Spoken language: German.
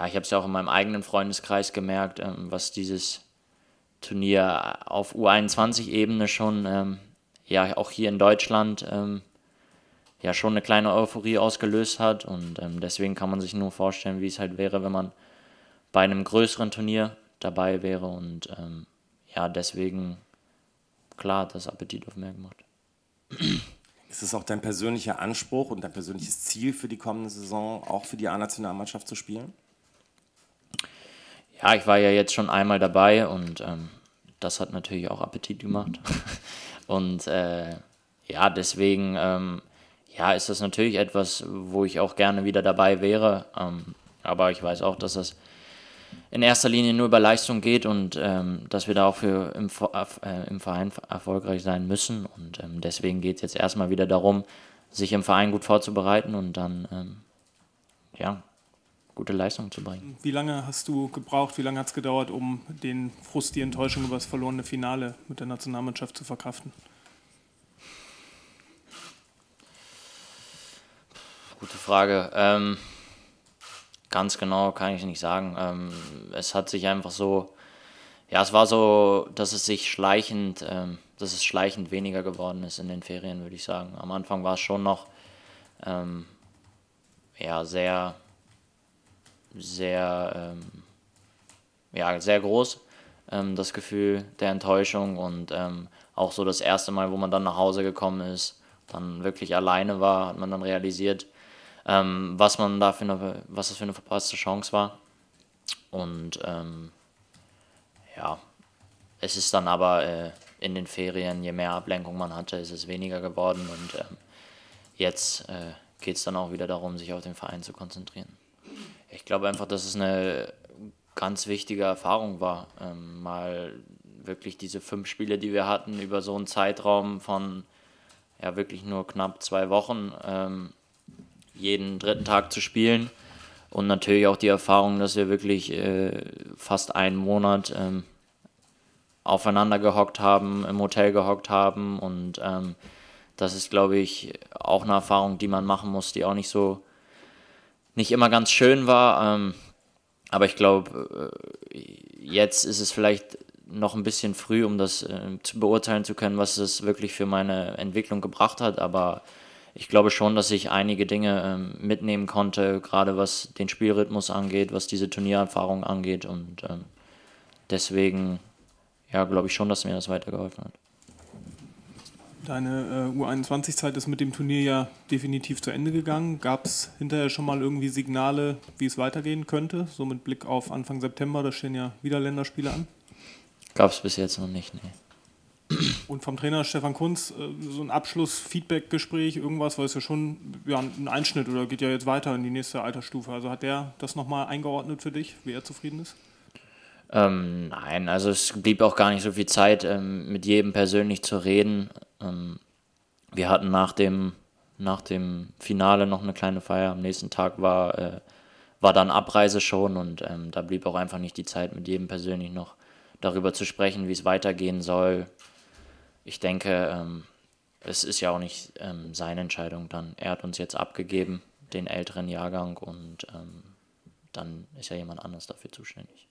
ja, ich habe es ja auch in meinem eigenen Freundeskreis gemerkt, ähm, was dieses Turnier auf U21-Ebene schon, ähm, ja, auch hier in Deutschland, ähm, ja, schon eine kleine Euphorie ausgelöst hat. Und ähm, deswegen kann man sich nur vorstellen, wie es halt wäre, wenn man bei einem größeren Turnier dabei wäre. Und ähm, ja, deswegen, klar, das Appetit auf mehr gemacht. Ist es auch dein persönlicher Anspruch und dein persönliches Ziel für die kommende Saison, auch für die A-Nationalmannschaft zu spielen? ja, ich war ja jetzt schon einmal dabei und ähm, das hat natürlich auch Appetit gemacht. und äh, ja, deswegen ähm, ja, ist das natürlich etwas, wo ich auch gerne wieder dabei wäre. Ähm, aber ich weiß auch, dass das in erster Linie nur über Leistung geht und ähm, dass wir da auch für im, äh, im Verein erfolgreich sein müssen. Und ähm, deswegen geht es jetzt erstmal wieder darum, sich im Verein gut vorzubereiten und dann ähm, ja, gute Leistung zu bringen. Wie lange hast du gebraucht, wie lange hat es gedauert, um den Frust, die Enttäuschung über das verlorene Finale mit der Nationalmannschaft zu verkraften? Gute Frage. Ähm, ganz genau kann ich nicht sagen. Ähm, es hat sich einfach so, ja, es war so, dass es sich schleichend, ähm, dass es schleichend weniger geworden ist in den Ferien, würde ich sagen. Am Anfang war es schon noch ähm, ja, sehr sehr, ähm, ja, sehr groß. Ähm, das Gefühl der Enttäuschung und ähm, auch so das erste Mal, wo man dann nach Hause gekommen ist, dann wirklich alleine war, hat man dann realisiert, ähm, was man da für eine, was das für eine verpasste Chance war. Und ähm, ja, es ist dann aber äh, in den Ferien, je mehr Ablenkung man hatte, ist es weniger geworden und jetzt äh, geht es dann auch wieder darum, sich auf den Verein zu konzentrieren. Ich glaube einfach, dass es eine ganz wichtige Erfahrung war, ähm, mal wirklich diese fünf Spiele, die wir hatten, über so einen Zeitraum von ja wirklich nur knapp zwei Wochen, ähm, jeden dritten Tag zu spielen. Und natürlich auch die Erfahrung, dass wir wirklich äh, fast einen Monat ähm, aufeinander gehockt haben, im Hotel gehockt haben. Und ähm, das ist, glaube ich, auch eine Erfahrung, die man machen muss, die auch nicht so nicht immer ganz schön war. Ähm, aber ich glaube, äh, jetzt ist es vielleicht noch ein bisschen früh, um das äh, zu beurteilen zu können, was es wirklich für meine Entwicklung gebracht hat. Aber ich glaube schon, dass ich einige Dinge ähm, mitnehmen konnte, gerade was den Spielrhythmus angeht, was diese Turniererfahrung angeht. Und ähm, deswegen, ja, glaube ich schon, dass mir das weitergeholfen hat. Deine äh, U21-Zeit ist mit dem Turnier ja definitiv zu Ende gegangen. Gab es hinterher schon mal irgendwie Signale, wie es weitergehen könnte? So mit Blick auf Anfang September, da stehen ja wieder Länderspiele an. Gab es bis jetzt noch nicht, nee. Und vom Trainer Stefan Kunz äh, so ein Abschluss-Feedback-Gespräch, irgendwas, weil es ja schon ja, ein Einschnitt oder geht ja jetzt weiter in die nächste Altersstufe. Also hat der das nochmal eingeordnet für dich, wie er zufrieden ist? Ähm, nein, also es blieb auch gar nicht so viel Zeit, ähm, mit jedem persönlich zu reden. Ähm, wir hatten nach dem, nach dem Finale noch eine kleine Feier. Am nächsten Tag war, äh, war dann Abreise schon und ähm, da blieb auch einfach nicht die Zeit, mit jedem persönlich noch darüber zu sprechen, wie es weitergehen soll. Ich denke, ähm, es ist ja auch nicht ähm, seine Entscheidung dann. Er hat uns jetzt abgegeben, den älteren Jahrgang, und ähm, dann ist ja jemand anders dafür zuständig.